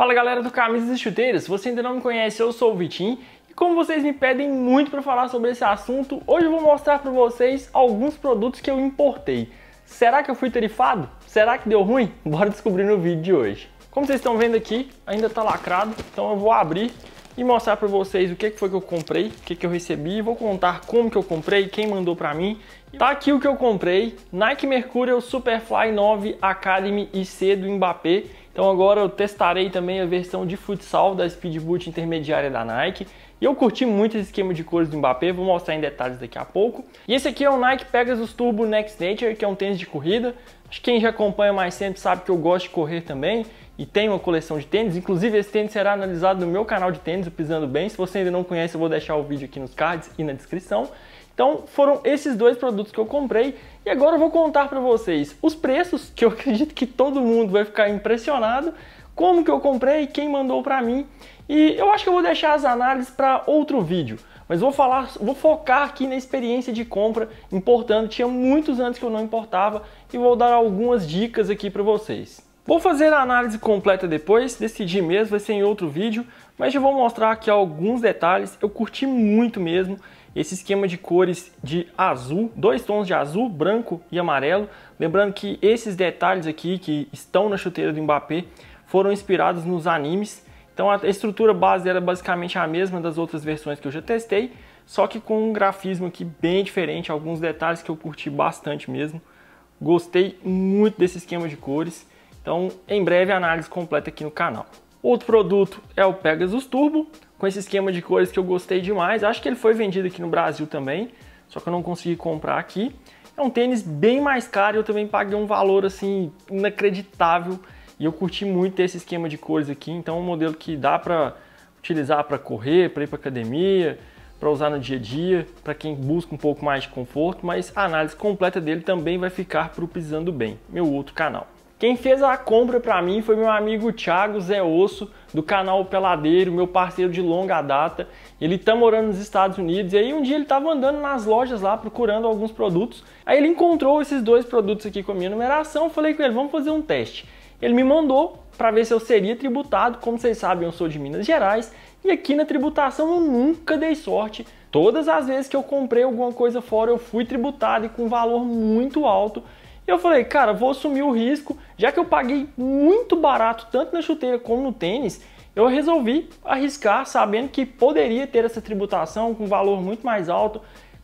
Fala galera do Camisas e Chuteiras, se você ainda não me conhece, eu sou o Vitinho e como vocês me pedem muito para falar sobre esse assunto, hoje eu vou mostrar para vocês alguns produtos que eu importei. Será que eu fui tarifado? Será que deu ruim? Bora descobrir no vídeo de hoje. Como vocês estão vendo aqui, ainda está lacrado, então eu vou abrir e mostrar para vocês o que foi que eu comprei, o que, eu recebi, vou contar como que eu comprei, quem mandou para mim. Tá aqui o que eu comprei, Nike Mercurial Superfly 9 Academy IC do Mbappé, então agora eu testarei também a versão de futsal da Speedboot intermediária da Nike. E eu curti muito esse esquema de cores do Mbappé, vou mostrar em detalhes daqui a pouco. E esse aqui é o Nike Pegasus Turbo Next Nature, que é um tênis de corrida. Acho que quem já acompanha mais sempre sabe que eu gosto de correr também e tenho uma coleção de tênis. Inclusive esse tênis será analisado no meu canal de tênis, o Pisando Bem. Se você ainda não conhece, eu vou deixar o vídeo aqui nos cards e na descrição. Então foram esses dois produtos que eu comprei. E agora eu vou contar para vocês os preços, que eu acredito que todo mundo vai ficar impressionado, como que eu comprei, quem mandou para mim. E eu acho que eu vou deixar as análises para outro vídeo, mas vou falar, vou focar aqui na experiência de compra importando. Tinha muitos antes que eu não importava e vou dar algumas dicas aqui para vocês. Vou fazer a análise completa depois, decidi mesmo, vai ser em outro vídeo, mas já vou mostrar aqui alguns detalhes. Eu curti muito mesmo esse esquema de cores de azul, dois tons de azul, branco e amarelo. Lembrando que esses detalhes aqui que estão na chuteira do Mbappé foram inspirados nos animes. Então a estrutura base era basicamente a mesma das outras versões que eu já testei, só que com um grafismo aqui bem diferente, alguns detalhes que eu curti bastante mesmo. Gostei muito desse esquema de cores. Então, em breve, análise completa aqui no canal. Outro produto é o Pegasus Turbo, com esse esquema de cores que eu gostei demais. Acho que ele foi vendido aqui no Brasil também, só que eu não consegui comprar aqui. É um tênis bem mais caro eu também paguei um valor assim inacreditável. E eu curti muito esse esquema de cores aqui, então é um modelo que dá para utilizar para correr, para ir para academia, para usar no dia a dia, para quem busca um pouco mais de conforto, mas a análise completa dele também vai ficar para o Pisando Bem, meu outro canal. Quem fez a compra para mim foi meu amigo Thiago Zé Osso, do canal Peladeiro, meu parceiro de longa data. Ele tá morando nos Estados Unidos e aí um dia ele tava andando nas lojas lá procurando alguns produtos. Aí ele encontrou esses dois produtos aqui com a minha numeração, falei com ele, vamos fazer um teste. Ele me mandou para ver se eu seria tributado, como vocês sabem, eu sou de Minas Gerais e aqui na tributação eu nunca dei sorte. Todas as vezes que eu comprei alguma coisa fora, eu fui tributado e com um valor muito alto. Eu falei, cara, vou assumir o risco, já que eu paguei muito barato tanto na chuteira como no tênis, eu resolvi arriscar sabendo que poderia ter essa tributação com valor muito mais alto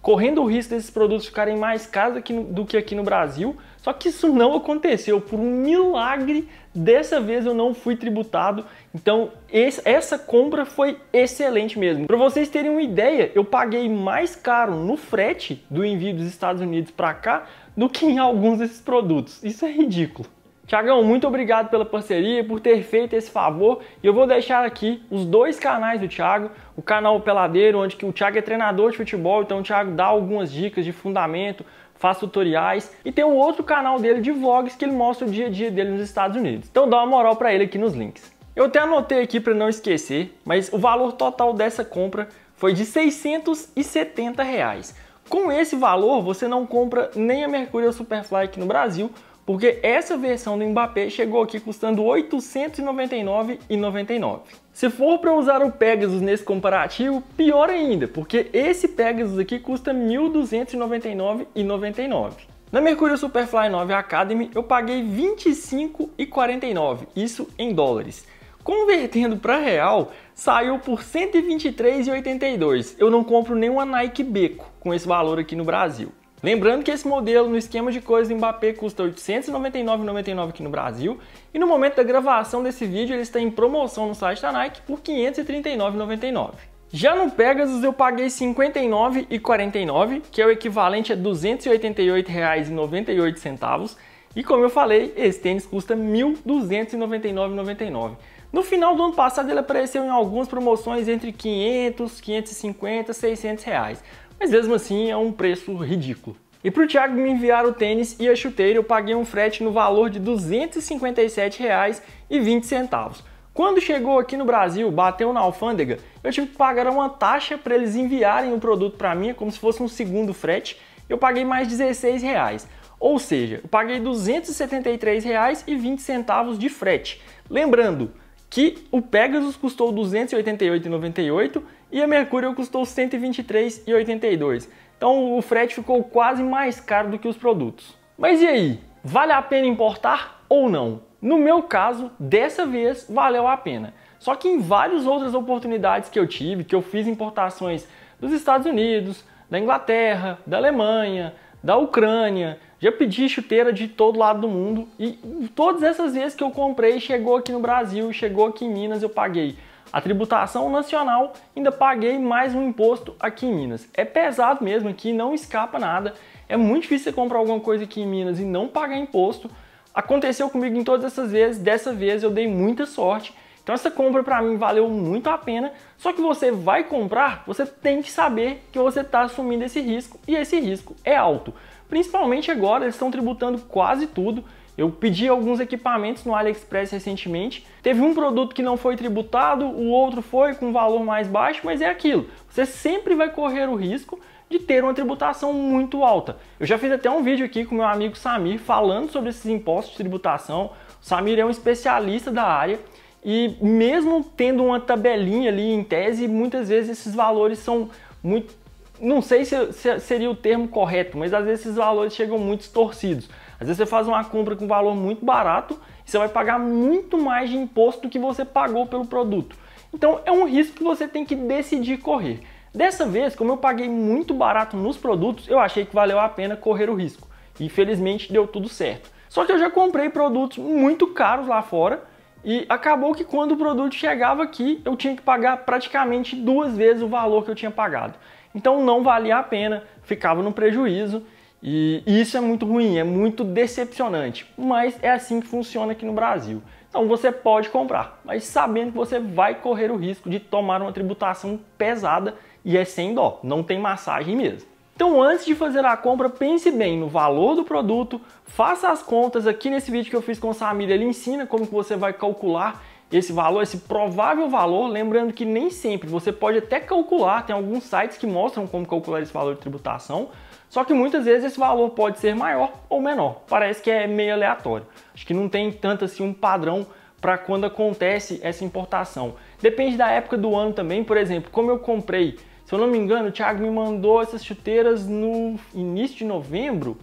correndo o risco desses produtos ficarem mais caros do que aqui no Brasil. Só que isso não aconteceu. Por um milagre, dessa vez eu não fui tributado. Então, esse, essa compra foi excelente mesmo. Para vocês terem uma ideia, eu paguei mais caro no frete do envio dos Estados Unidos para cá do que em alguns desses produtos. Isso é ridículo. Tiagão, muito obrigado pela parceria, por ter feito esse favor. E eu vou deixar aqui os dois canais do Thiago, o canal Peladeiro, onde o Thiago é treinador de futebol, então o Thiago dá algumas dicas de fundamento, faz tutoriais. E tem um outro canal dele de vlogs que ele mostra o dia a dia dele nos Estados Unidos. Então dá uma moral para ele aqui nos links. Eu até anotei aqui para não esquecer, mas o valor total dessa compra foi de 670 reais. Com esse valor, você não compra nem a Mercúrio Superfly aqui no Brasil, porque essa versão do Mbappé chegou aqui custando R$ 899,99. Se for para usar o Pegasus nesse comparativo, pior ainda, porque esse Pegasus aqui custa R$ 1.299,99. Na Mercurio Superfly 9 Academy eu paguei 25,49, isso em dólares. Convertendo para real, saiu por 123,82. Eu não compro nenhuma Nike Beco com esse valor aqui no Brasil. Lembrando que esse modelo no esquema de cores do Mbappé custa R$ 899,99 aqui no Brasil e no momento da gravação desse vídeo ele está em promoção no site da Nike por R$ 539,99. Já no Pegasus eu paguei R$ 59,49, que é o equivalente a R$ 288,98, e como eu falei, esse tênis custa R$ 1.299,99. No final do ano passado ele apareceu em algumas promoções entre 500, 550, 600 reais mas mesmo assim é um preço ridículo. E para o Thiago me enviar o tênis e a chuteira, eu paguei um frete no valor de R$ 257,20. Quando chegou aqui no Brasil, bateu na alfândega, eu tive que pagar uma taxa para eles enviarem o produto para mim, é como se fosse um segundo frete, eu paguei mais R$ 16,00. Ou seja, eu paguei R$ 273,20 de frete. Lembrando, que o Pegasus custou 288,98 e a Mercúrio custou 123,82. Então o frete ficou quase mais caro do que os produtos. Mas e aí? Vale a pena importar ou não? No meu caso, dessa vez valeu a pena. Só que em várias outras oportunidades que eu tive, que eu fiz importações dos Estados Unidos, da Inglaterra, da Alemanha, da Ucrânia, já pedi chuteira de todo lado do mundo e todas essas vezes que eu comprei, chegou aqui no Brasil, chegou aqui em Minas, eu paguei a tributação nacional, ainda paguei mais um imposto aqui em Minas. É pesado mesmo aqui, não escapa nada. É muito difícil você comprar alguma coisa aqui em Minas e não pagar imposto. Aconteceu comigo em todas essas vezes, dessa vez eu dei muita sorte. Então essa compra para mim valeu muito a pena, só que você vai comprar, você tem que saber que você está assumindo esse risco e esse risco é alto. Principalmente agora, eles estão tributando quase tudo. Eu pedi alguns equipamentos no AliExpress recentemente. Teve um produto que não foi tributado, o outro foi com valor mais baixo, mas é aquilo. Você sempre vai correr o risco de ter uma tributação muito alta. Eu já fiz até um vídeo aqui com meu amigo Samir falando sobre esses impostos de tributação. O Samir é um especialista da área e mesmo tendo uma tabelinha ali em tese, muitas vezes esses valores são muito não sei se, se seria o termo correto, mas às vezes esses valores chegam muito distorcidos. Às vezes você faz uma compra com valor muito barato e você vai pagar muito mais de imposto do que você pagou pelo produto. Então é um risco que você tem que decidir correr. Dessa vez, como eu paguei muito barato nos produtos, eu achei que valeu a pena correr o risco. E felizmente deu tudo certo. Só que eu já comprei produtos muito caros lá fora e acabou que quando o produto chegava aqui, eu tinha que pagar praticamente duas vezes o valor que eu tinha pagado. Então não valia a pena, ficava no prejuízo e isso é muito ruim, é muito decepcionante. Mas é assim que funciona aqui no Brasil. Então você pode comprar, mas sabendo que você vai correr o risco de tomar uma tributação pesada e é sem dó, não tem massagem mesmo. Então, antes de fazer a compra, pense bem no valor do produto, faça as contas. Aqui nesse vídeo que eu fiz com o Samir, ele ensina como que você vai calcular esse valor, esse provável valor, lembrando que nem sempre, você pode até calcular, tem alguns sites que mostram como calcular esse valor de tributação, só que muitas vezes esse valor pode ser maior ou menor. Parece que é meio aleatório. Acho que não tem tanto assim um padrão para quando acontece essa importação. Depende da época do ano também, por exemplo, como eu comprei, se eu não me engano, o Thiago me mandou essas chuteiras no início de novembro,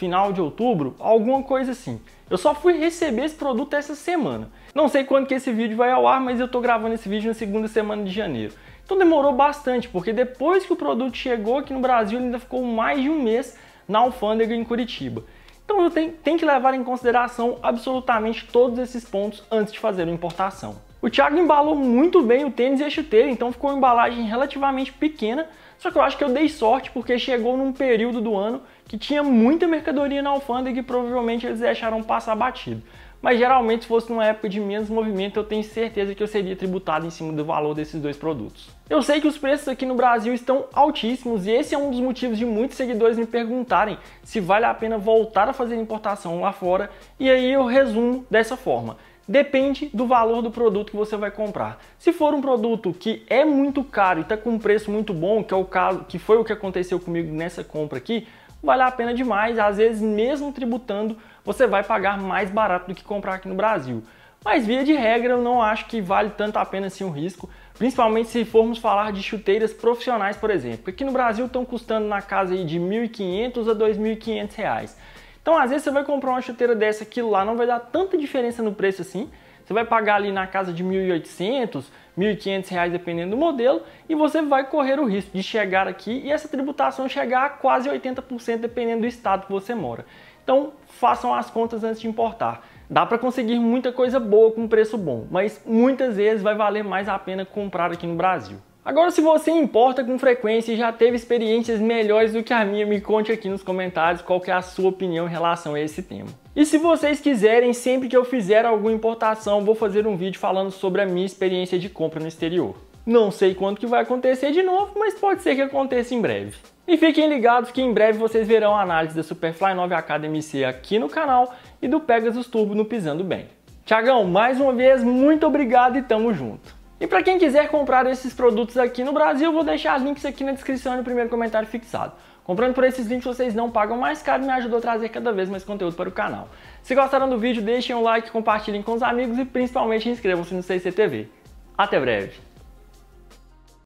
final de outubro, alguma coisa assim. Eu só fui receber esse produto essa semana. Não sei quando que esse vídeo vai ao ar, mas eu tô gravando esse vídeo na segunda semana de janeiro. Então demorou bastante, porque depois que o produto chegou aqui no Brasil, ele ainda ficou mais de um mês na alfândega em Curitiba. Então eu tenho, tenho que levar em consideração absolutamente todos esses pontos antes de fazer a importação. O Thiago embalou muito bem o tênis e a chuteira, então ficou uma embalagem relativamente pequena, só que eu acho que eu dei sorte porque chegou num período do ano que tinha muita mercadoria na alfândega e provavelmente eles deixaram passar batido. Mas geralmente, se fosse numa época de menos movimento, eu tenho certeza que eu seria tributado em cima do valor desses dois produtos. Eu sei que os preços aqui no Brasil estão altíssimos e esse é um dos motivos de muitos seguidores me perguntarem se vale a pena voltar a fazer importação lá fora, e aí eu resumo dessa forma. Depende do valor do produto que você vai comprar. Se for um produto que é muito caro e está com um preço muito bom, que é o caso, que foi o que aconteceu comigo nessa compra aqui, vale a pena demais. Às vezes, mesmo tributando, você vai pagar mais barato do que comprar aqui no Brasil. Mas via de regra, eu não acho que vale tanto a pena assim o risco, principalmente se formos falar de chuteiras profissionais, por exemplo. Aqui no Brasil estão custando na casa aí de 1.500 a 2.500 reais. Então, às vezes, você vai comprar uma chuteira dessa aqui lá não vai dar tanta diferença no preço assim. Você vai pagar ali na casa de 1.800, 1.500 reais dependendo do modelo e você vai correr o risco de chegar aqui e essa tributação chegar a quase 80% dependendo do estado que você mora. Então, façam as contas antes de importar. Dá para conseguir muita coisa boa com preço bom, mas muitas vezes vai valer mais a pena comprar aqui no Brasil. Agora, se você importa com frequência e já teve experiências melhores do que a minha, me conte aqui nos comentários qual é a sua opinião em relação a esse tema. E se vocês quiserem, sempre que eu fizer alguma importação, vou fazer um vídeo falando sobre a minha experiência de compra no exterior. Não sei quando que vai acontecer de novo, mas pode ser que aconteça em breve. E fiquem ligados que em breve vocês verão a análise da Superfly 9 Academy C aqui no canal e do Pegasus Turbo no Pisando Bem. Tiagão, mais uma vez, muito obrigado e tamo junto! E para quem quiser comprar esses produtos aqui no Brasil, vou deixar links aqui na descrição e no primeiro comentário fixado. Comprando por esses links vocês não pagam mais caro e me ajudou a trazer cada vez mais conteúdo para o canal. Se gostaram do vídeo, deixem um like, compartilhem com os amigos e principalmente inscrevam-se no CCTV. Até breve!